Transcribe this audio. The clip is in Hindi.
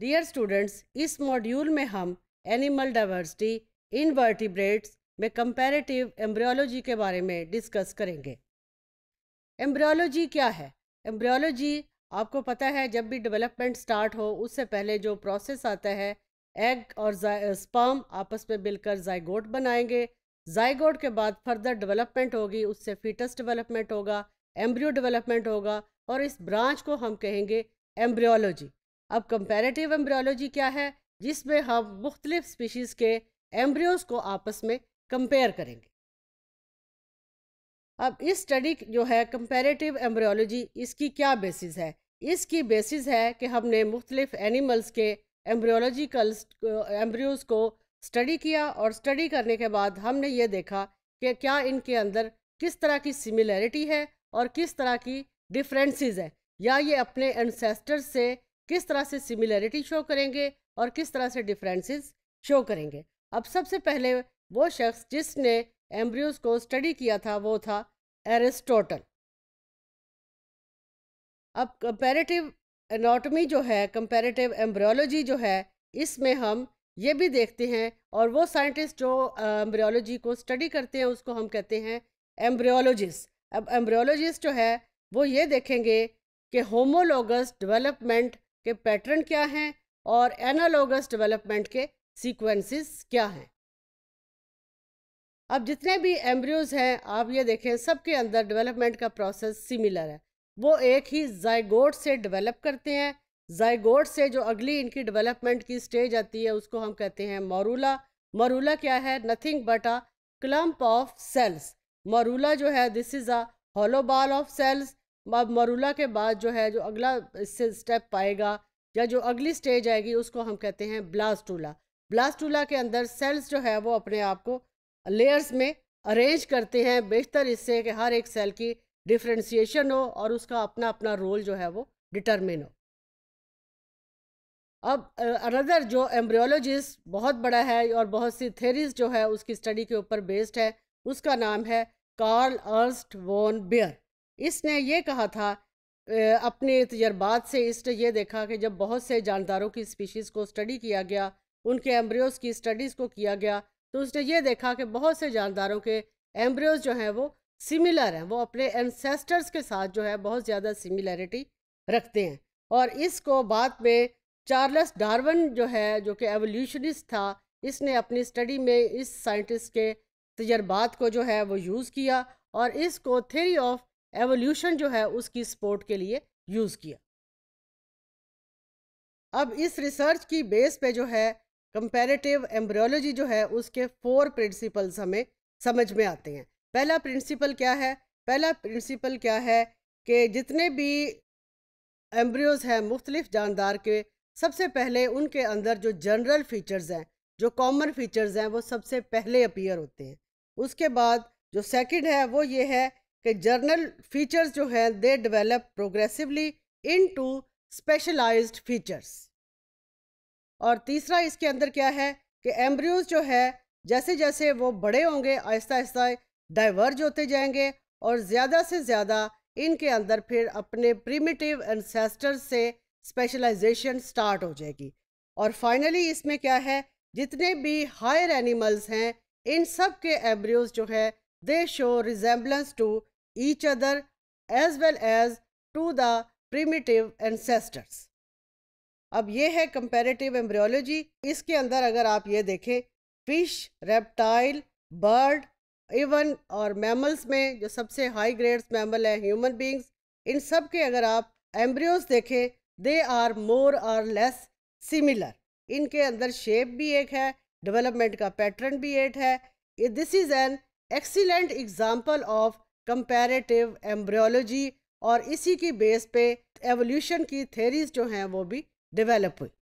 डियर स्टूडेंट्स इस मॉड्यूल में हम एनिमल डाइवर्सिटी वर्टिब्रेट्स में कंपैरेटिव एम्ब्रियोलॉजी के बारे में डिस्कस करेंगे एम्ब्रियोलॉजी क्या है एम्ब्रियोलॉजी आपको पता है जब भी डेवलपमेंट स्टार्ट हो उससे पहले जो प्रोसेस आता है एग और स्पर्म आपस में मिलकर जाइगोट बनाएंगे जाइगोट के बाद फर्दर डेवलपमेंट होगी उससे फीटस डेवलपमेंट होगा एम्ब्रियो डेवलपमेंट होगा और इस ब्रांच को हम कहेंगे एम्ब्रियोलॉजी अब कंपेरेटिव एम्ब्रियोलॉजी क्या है जिसमें हम मुख्तलिफ स्पीशीज़ के एम्ब्रियोज को आपस में कंपेयर करेंगे अब इस स्टडी जो है कंपेरेटिव एम्ब्रियोलॉजी इसकी क्या बेसिस है इसकी बेसिस है कि हमने मुख्तलिफ एनिमल्स के एम्ब्रियोलॉजिकल एम्ब्रियोज को स्टडी किया और स्टडी करने के बाद हमने ये देखा कि क्या इनके अंदर किस तरह की सिमिलैरिटी है और किस तरह की डिफरेंसेस है या ये अपने एनसेस्टर्स से किस तरह से सिमिलरिटी शो करेंगे और किस तरह से डिफरेंसेस शो करेंगे अब सबसे पहले वो शख्स जिसने एम्ब्रियोज को स्टडी किया था वो था एरिस्टोटल अब कंपैरेटिव एनाटॉमी जो है कंपैरेटिव एम्ब्रियोलॉजी जो है इसमें हम ये भी देखते हैं और वो साइंटिस्ट जो एम्ब्रियोलॉजी को स्टडी करते हैं उसको हम कहते हैं एम्ब्रियोलॉजिस्ट अब एम्ब्रियोलॉजिस्ट जो है वो ये देखेंगे कि होमोलोगस डेवलपमेंट के पैटर्न क्या हैं और एनालॉगस डेवलपमेंट के सीक्वेंसेस क्या हैं अब जितने भी एम्ब्रियोज हैं आप ये देखें सबके अंदर डेवलपमेंट का प्रोसेस सिमिलर है वो एक ही जायगोट से डेवलप करते हैं जयगोड से जो अगली इनकी डेवलपमेंट की स्टेज आती है उसको हम कहते हैं मोरूला मोरूला क्या है nothing but a clump of cells morula जो है this is a hollow ball of cells morula के बाद जो है जो अगला इससे स्टेप पाएगा या जो अगली स्टेज आएगी उसको हम कहते हैं ब्लास्टूला ब्लास्टूला के अंदर सेल्स जो है वो अपने आप को लेयर्स में अरेंज करते हैं बेहतर इससे कि हर एक सेल की डिफ्रेंसीशन हो और उसका अपना अपना रोल जो है वो डिटरमिन हो अब अनदर जो एम्ब्रियोलॉजिस्ट बहुत बड़ा है और बहुत सी थेरीज जो है उसकी स्टडी के ऊपर बेस्ड है उसका नाम है कार्ल अर्स्ट वॉन बियर इसने ये कहा था अपने तजर्बात से इसने ये देखा कि जब बहुत से जानदारों की स्पीशीज़ को स्टडी किया गया उनके एम्ब्रियोज़ की स्टडीज़ को किया गया तो उसने ये देखा कि बहुत से जानदारों के एम्ब्रियोज़ जो हैं वो सिमिलर हैं वो अपने एनसेस्टर्स के साथ जो है बहुत ज़्यादा सिमिलरिटी रखते हैं और इसको बाद में चार्लस डार्वन जो है जो कि एवोल्यूशनिस्ट था इसने अपनी स्टडी में इस साइंटिस्ट के तजर्बात को जो है वो यूज़ किया और इसको थेरी ऑफ एवोल्यूशन जो है उसकी सपोर्ट के लिए यूज़ किया अब इस रिसर्च की बेस पे जो है कंपैरेटिव एम्ब्रियोलॉजी जो है उसके फोर प्रिंसिपल्स हमें समझ में आते हैं पहला प्रिंसिपल क्या है पहला प्रिंसिपल क्या है कि जितने भी एम्ब्रियोज़ हैं मुख्तलिफ जानदार के सबसे पहले उनके अंदर जो जनरल फीचर्स हैं जो कॉमन फीचर्स हैं वो सबसे पहले अपीयर होते हैं उसके बाद जो सेकंड है वो ये है कि जर्नल फीचर्स जो हैं they develop progressively into specialised features और तीसरा इसके अंदर क्या है कि एम्ब्रियोज जो है जैसे जैसे वो बड़े होंगे आहिस्ता आहिस्ता डाइवर्ज होते जाएंगे और ज़्यादा से ज़्यादा इनके अंदर फिर अपने प्रीमिटिव एंसेस्टर से स्पेशलाइजेशन स्टार्ट हो जाएगी और फाइनली इसमें क्या है जितने भी हायर एनिमल्स हैं इन सब के एम्ब्रियोज जो है they show resemblance to each other as well as to the primitive ancestors. अब ये है कंपेरेटिव एम्ब्रियोलॉजी इसके अंदर अगर आप ये देखें फिश रेप्टाइल बर्ड इवन और मैमल्स में जो सबसे हाई ग्रेड्स मैमल है ह्यूमन बींग्स इन सब के अगर आप एम्ब्रियोज देखें they are more or less similar इनके अंदर शेप भी एक है डेवलपमेंट का पैटर्न भी एक है this is an excellent example of comparative embryology और इसी की बेस पे एवोल्यूशन की थेरीज जो हैं वो भी डेवलप हुई